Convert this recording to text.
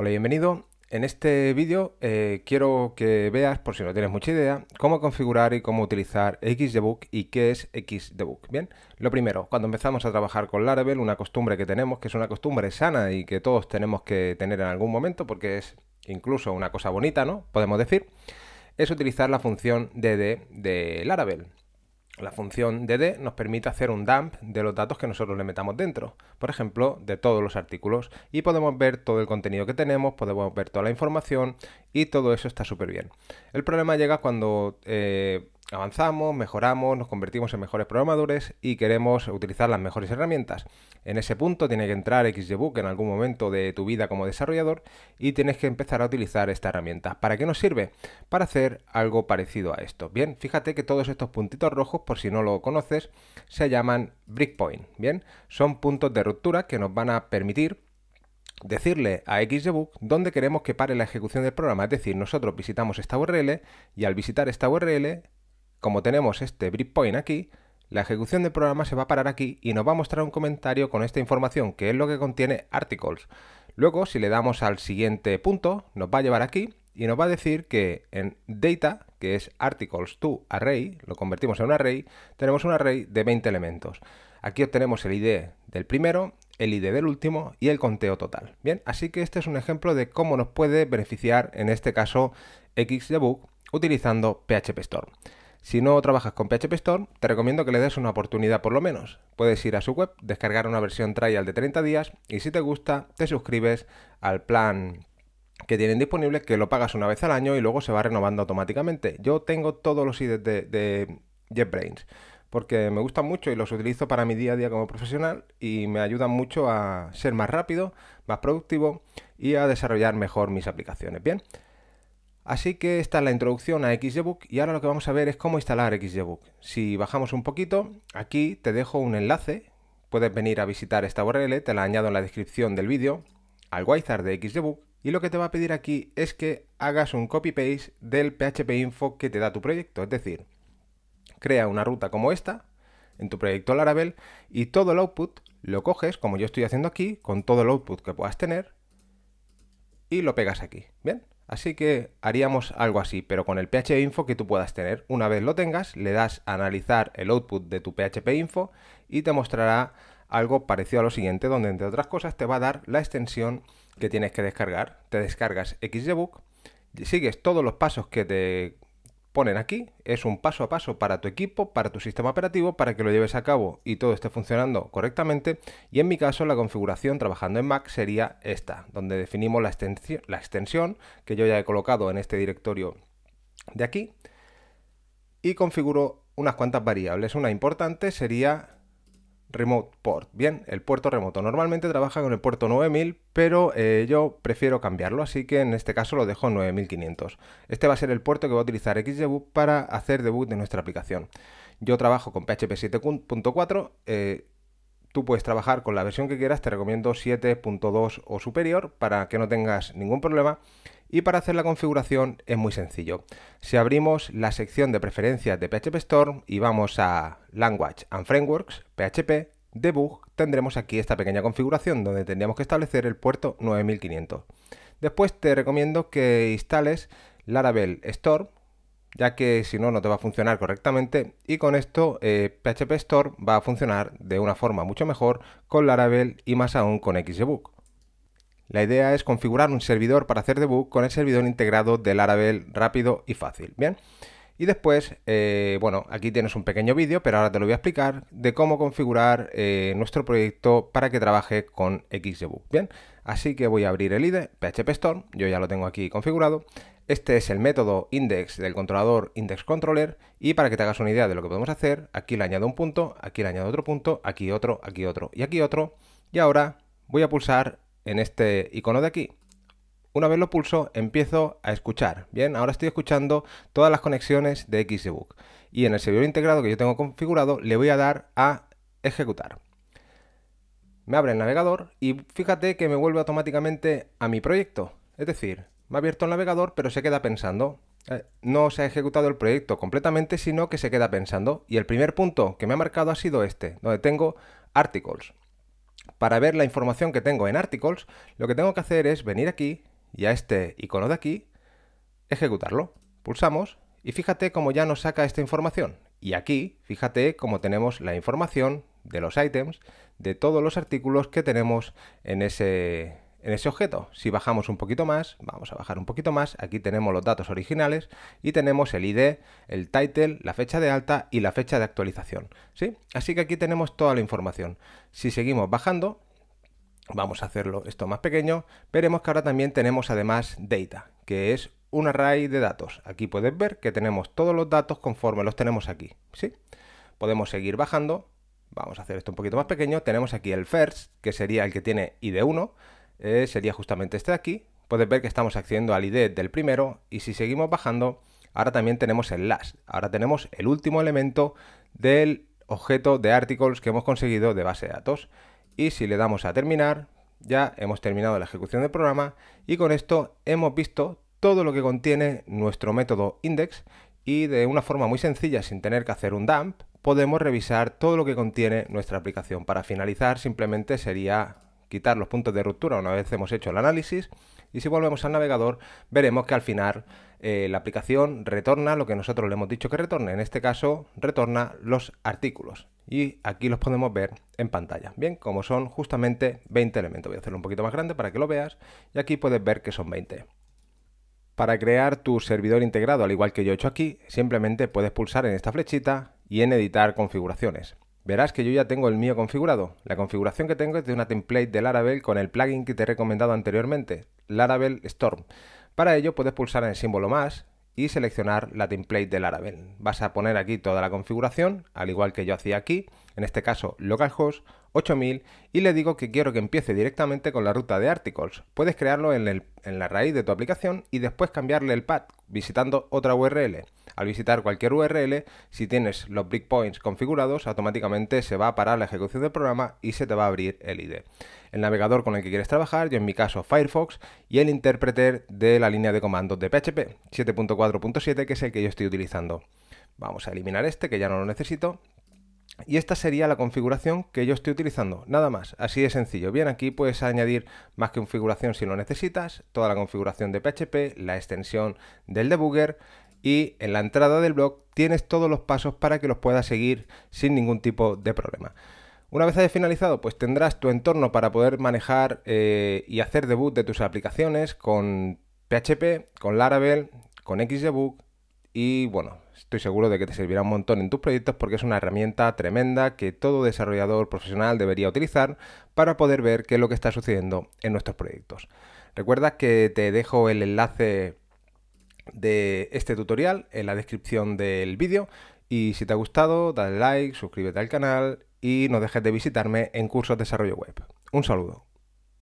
Hola y bienvenido. En este vídeo eh, quiero que veas, por si no tienes mucha idea, cómo configurar y cómo utilizar Xdebug y qué es Xdebug. Bien, lo primero, cuando empezamos a trabajar con Laravel, una costumbre que tenemos, que es una costumbre sana y que todos tenemos que tener en algún momento, porque es incluso una cosa bonita, ¿no? Podemos decir, es utilizar la función DD de Laravel la función dd nos permite hacer un dump de los datos que nosotros le metamos dentro, por ejemplo, de todos los artículos. Y podemos ver todo el contenido que tenemos, podemos ver toda la información y todo eso está súper bien. El problema llega cuando eh, avanzamos, mejoramos, nos convertimos en mejores programadores y queremos utilizar las mejores herramientas. En ese punto tiene que entrar Xdebug en algún momento de tu vida como desarrollador y tienes que empezar a utilizar esta herramienta. ¿Para qué nos sirve? Para hacer algo parecido a esto. Bien, fíjate que todos estos puntitos rojos, por si no lo conoces, se llaman breakpoint. Bien, son puntos de ruptura que nos van a permitir decirle a Xdebug dónde queremos que pare la ejecución del programa. Es decir, nosotros visitamos esta URL y al visitar esta URL como tenemos este breakpoint aquí, la ejecución del programa se va a parar aquí y nos va a mostrar un comentario con esta información, que es lo que contiene articles. Luego, si le damos al siguiente punto, nos va a llevar aquí y nos va a decir que en data, que es articles to array, lo convertimos en un array, tenemos un array de 20 elementos. Aquí obtenemos el ID del primero, el ID del último y el conteo total. Bien, así que este es un ejemplo de cómo nos puede beneficiar, en este caso, Xdebug, utilizando PHP si no trabajas con PHP Storm, te recomiendo que le des una oportunidad por lo menos. Puedes ir a su web, descargar una versión trial de 30 días y si te gusta, te suscribes al plan que tienen disponible, que lo pagas una vez al año y luego se va renovando automáticamente. Yo tengo todos los IDs e de, de JetBrains porque me gustan mucho y los utilizo para mi día a día como profesional y me ayudan mucho a ser más rápido, más productivo y a desarrollar mejor mis aplicaciones. Bien. Así que esta es la introducción a XGBook y ahora lo que vamos a ver es cómo instalar XGBook. Si bajamos un poquito, aquí te dejo un enlace, puedes venir a visitar esta URL, te la añado en la descripción del vídeo, al Wizard de XGBook y lo que te va a pedir aquí es que hagas un copy-paste del PHP info que te da tu proyecto, es decir, crea una ruta como esta en tu proyecto Laravel y todo el output lo coges, como yo estoy haciendo aquí, con todo el output que puedas tener y lo pegas aquí, ¿bien? Así que haríamos algo así, pero con el PHP Info que tú puedas tener. Una vez lo tengas, le das a analizar el output de tu PHP Info y te mostrará algo parecido a lo siguiente, donde entre otras cosas te va a dar la extensión que tienes que descargar. Te descargas XGBOOK, sigues todos los pasos que te ponen aquí es un paso a paso para tu equipo, para tu sistema operativo, para que lo lleves a cabo y todo esté funcionando correctamente. Y en mi caso la configuración trabajando en Mac sería esta, donde definimos la, la extensión que yo ya he colocado en este directorio de aquí y configuro unas cuantas variables. Una importante sería Remote Port. Bien, el puerto remoto. Normalmente trabaja con el puerto 9000, pero eh, yo prefiero cambiarlo, así que en este caso lo dejo 9500. Este va a ser el puerto que va a utilizar Xdebug para hacer debug de nuestra aplicación. Yo trabajo con PHP 7.4, eh, tú puedes trabajar con la versión que quieras, te recomiendo 7.2 o superior para que no tengas ningún problema. Y para hacer la configuración es muy sencillo. Si abrimos la sección de preferencias de PHP Storm y vamos a Language and Frameworks, PHP, Debug, tendremos aquí esta pequeña configuración donde tendríamos que establecer el puerto 9500. Después te recomiendo que instales Laravel Storm, ya que si no, no te va a funcionar correctamente. Y con esto, eh, PHP Storm va a funcionar de una forma mucho mejor con Laravel y más aún con Xdebug. La idea es configurar un servidor para hacer debug con el servidor integrado del Laravel rápido y fácil. Bien. Y después, eh, bueno, aquí tienes un pequeño vídeo, pero ahora te lo voy a explicar de cómo configurar eh, nuestro proyecto para que trabaje con Xdebug. Bien, así que voy a abrir el IDE, PHP Store, yo ya lo tengo aquí configurado. Este es el método index del controlador indexController y para que te hagas una idea de lo que podemos hacer, aquí le añado un punto, aquí le añado otro punto, aquí otro, aquí otro y aquí otro. Y ahora voy a pulsar en este icono de aquí. Una vez lo pulso, empiezo a escuchar. Bien, ahora estoy escuchando todas las conexiones de Xebook. Y en el servidor integrado que yo tengo configurado, le voy a dar a ejecutar. Me abre el navegador y fíjate que me vuelve automáticamente a mi proyecto. Es decir, me ha abierto el navegador, pero se queda pensando. Eh, no se ha ejecutado el proyecto completamente, sino que se queda pensando. Y el primer punto que me ha marcado ha sido este, donde tengo articles para ver la información que tengo en Articles, lo que tengo que hacer es venir aquí y a este icono de aquí, ejecutarlo. Pulsamos y fíjate cómo ya nos saca esta información. Y aquí, fíjate cómo tenemos la información de los items, de todos los artículos que tenemos en ese en ese objeto. Si bajamos un poquito más, vamos a bajar un poquito más, aquí tenemos los datos originales y tenemos el ID, el title, la fecha de alta y la fecha de actualización. ¿sí? Así que aquí tenemos toda la información. Si seguimos bajando, vamos a hacerlo esto más pequeño, veremos que ahora también tenemos además data, que es un array de datos. Aquí puedes ver que tenemos todos los datos conforme los tenemos aquí. ¿sí? Podemos seguir bajando. Vamos a hacer esto un poquito más pequeño. Tenemos aquí el first, que sería el que tiene ID1, eh, sería justamente este de aquí. Puedes ver que estamos accediendo al ID del primero y si seguimos bajando, ahora también tenemos el last. Ahora tenemos el último elemento del objeto de articles que hemos conseguido de base de datos. Y si le damos a terminar, ya hemos terminado la ejecución del programa y con esto hemos visto todo lo que contiene nuestro método index y de una forma muy sencilla, sin tener que hacer un dump, podemos revisar todo lo que contiene nuestra aplicación. Para finalizar, simplemente sería quitar los puntos de ruptura una vez hemos hecho el análisis. Y si volvemos al navegador, veremos que al final eh, la aplicación retorna lo que nosotros le hemos dicho que retorne. En este caso, retorna los artículos. Y aquí los podemos ver en pantalla. Bien, como son justamente 20 elementos. Voy a hacerlo un poquito más grande para que lo veas. Y aquí puedes ver que son 20. Para crear tu servidor integrado, al igual que yo he hecho aquí, simplemente puedes pulsar en esta flechita y en editar configuraciones. Verás que yo ya tengo el mío configurado. La configuración que tengo es de una template de Laravel con el plugin que te he recomendado anteriormente, Laravel Storm. Para ello puedes pulsar en el símbolo más y seleccionar la template de Laravel. Vas a poner aquí toda la configuración, al igual que yo hacía aquí, en este caso localhost 8000 y le digo que quiero que empiece directamente con la ruta de articles. Puedes crearlo en, la raíz de tu aplicación y después cambiarle el path visitando otra URL. Al visitar cualquier URL, si tienes los breakpoints configurados, automáticamente se va a parar la ejecución del programa y se te va a abrir el ID. El navegador con el que quieres trabajar, yo en mi caso Firefox, y el intérprete de la línea de comandos de PHP 7.4.7, que es el que yo estoy utilizando. Vamos a eliminar este, que ya no lo necesito. Y esta sería la configuración que yo estoy utilizando, nada más, así de sencillo. Bien, aquí puedes añadir más configuración si lo necesitas, toda la configuración de PHP, la extensión del debugger, y en la entrada del blog tienes todos los pasos para que los puedas seguir sin ningún tipo de problema. Una vez hayas finalizado, pues tendrás tu entorno para poder manejar eh, y hacer debut de tus aplicaciones con PHP, con Laravel, con Xdebug y bueno, estoy seguro de que te servirá un montón en tus proyectos porque es una herramienta tremenda que todo desarrollador profesional debería utilizar para poder ver qué es lo que está sucediendo en nuestros proyectos. Recuerda que te dejo el enlace de este tutorial en la descripción del vídeo. Y si te ha gustado, dale like, suscríbete al canal y no dejes de visitarme en Cursos de Desarrollo Web. Un saludo.